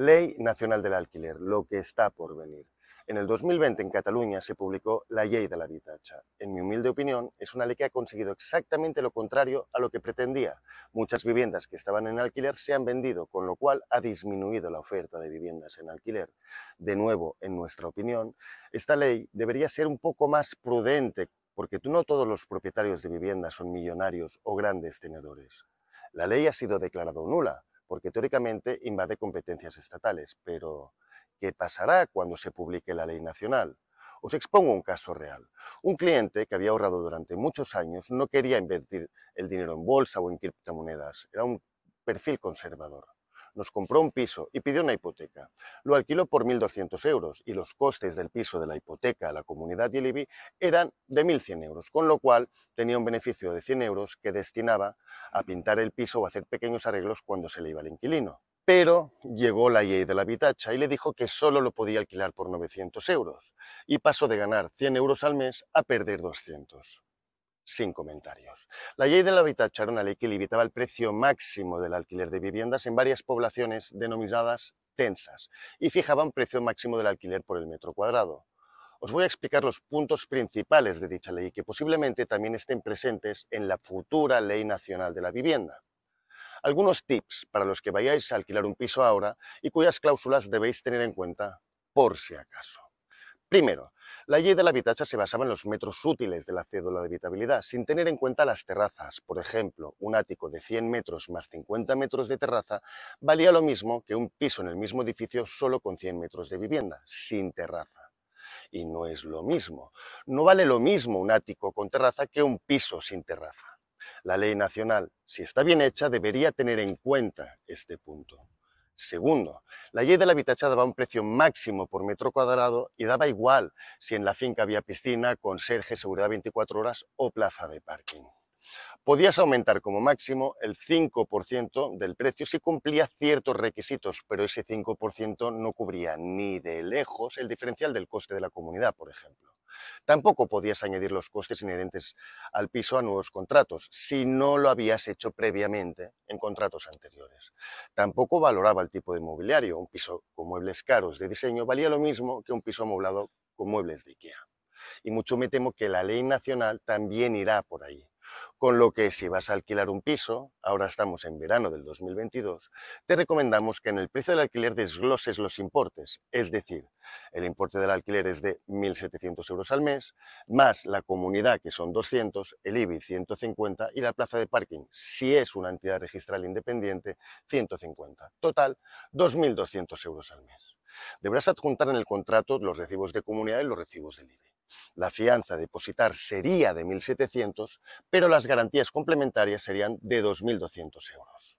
Ley Nacional del Alquiler, lo que está por venir. En el 2020 en Cataluña se publicó la Ley de la Ditacha. En mi humilde opinión, es una ley que ha conseguido exactamente lo contrario a lo que pretendía. Muchas viviendas que estaban en alquiler se han vendido, con lo cual ha disminuido la oferta de viviendas en alquiler. De nuevo, en nuestra opinión, esta ley debería ser un poco más prudente, porque no todos los propietarios de viviendas son millonarios o grandes tenedores. La ley ha sido declarada nula, porque teóricamente invade competencias estatales, pero ¿qué pasará cuando se publique la ley nacional? Os expongo un caso real. Un cliente que había ahorrado durante muchos años no quería invertir el dinero en bolsa o en criptomonedas, era un perfil conservador nos compró un piso y pidió una hipoteca. Lo alquiló por 1.200 euros y los costes del piso de la hipoteca a la comunidad y el IBI eran de 1.100 euros, con lo cual tenía un beneficio de 100 euros que destinaba a pintar el piso o hacer pequeños arreglos cuando se le iba al inquilino. Pero llegó la ley de la Vitacha y le dijo que solo lo podía alquilar por 900 euros y pasó de ganar 100 euros al mes a perder 200 sin comentarios. La ley del hábitat era una ley que limitaba el precio máximo del alquiler de viviendas en varias poblaciones denominadas tensas y fijaba un precio máximo del alquiler por el metro cuadrado. Os voy a explicar los puntos principales de dicha ley que posiblemente también estén presentes en la futura Ley Nacional de la Vivienda. Algunos tips para los que vayáis a alquilar un piso ahora y cuyas cláusulas debéis tener en cuenta por si acaso. Primero, la ley de la habitacha se basaba en los metros útiles de la cédula de habitabilidad, sin tener en cuenta las terrazas. Por ejemplo, un ático de 100 metros más 50 metros de terraza valía lo mismo que un piso en el mismo edificio solo con 100 metros de vivienda, sin terraza y no es lo mismo. No vale lo mismo un ático con terraza que un piso sin terraza. La ley nacional, si está bien hecha, debería tener en cuenta este punto. Segundo, la ley de la Habitachada daba un precio máximo por metro cuadrado y daba igual si en la finca había piscina, conserje, seguridad 24 horas o plaza de parking. Podías aumentar como máximo el 5% del precio si cumplía ciertos requisitos, pero ese 5% no cubría ni de lejos el diferencial del coste de la comunidad, por ejemplo. Tampoco podías añadir los costes inherentes al piso a nuevos contratos si no lo habías hecho previamente en contratos anteriores. Tampoco valoraba el tipo de mobiliario. Un piso con muebles caros de diseño valía lo mismo que un piso amoblado con muebles de IKEA. Y mucho me temo que la ley nacional también irá por ahí. Con lo que si vas a alquilar un piso, ahora estamos en verano del 2022, te recomendamos que en el precio del alquiler desgloses los importes, es decir, el importe del alquiler es de 1.700 euros al mes, más la comunidad que son 200, el IBI 150 y la plaza de parking, si es una entidad registral independiente, 150. Total, 2.200 euros al mes. Deberás adjuntar en el contrato los recibos de comunidad y los recibos del IBI. La fianza a depositar sería de 1.700, pero las garantías complementarias serían de 2.200 euros.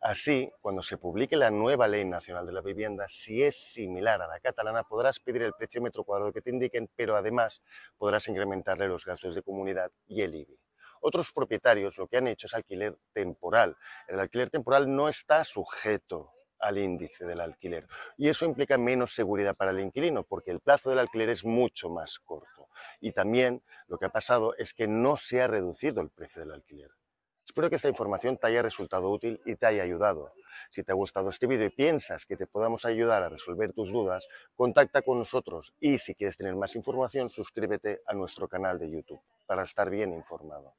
Así, cuando se publique la nueva Ley Nacional de la Vivienda, si es similar a la catalana, podrás pedir el precio metro cuadrado que te indiquen, pero además podrás incrementarle los gastos de comunidad y el IBI. Otros propietarios lo que han hecho es alquiler temporal. El alquiler temporal no está sujeto al índice del alquiler. Y eso implica menos seguridad para el inquilino, porque el plazo del alquiler es mucho más corto. Y también lo que ha pasado es que no se ha reducido el precio del alquiler. Espero que esta información te haya resultado útil y te haya ayudado. Si te ha gustado este vídeo y piensas que te podamos ayudar a resolver tus dudas, contacta con nosotros y si quieres tener más información, suscríbete a nuestro canal de YouTube para estar bien informado.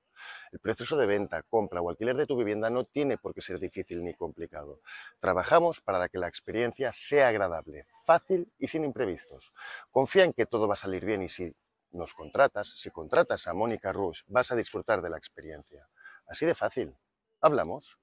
El proceso de venta, compra o alquiler de tu vivienda no tiene por qué ser difícil ni complicado. Trabajamos para que la experiencia sea agradable, fácil y sin imprevistos. Confía en que todo va a salir bien y si nos contratas, si contratas a Mónica Rush, vas a disfrutar de la experiencia. Así de fácil. Hablamos.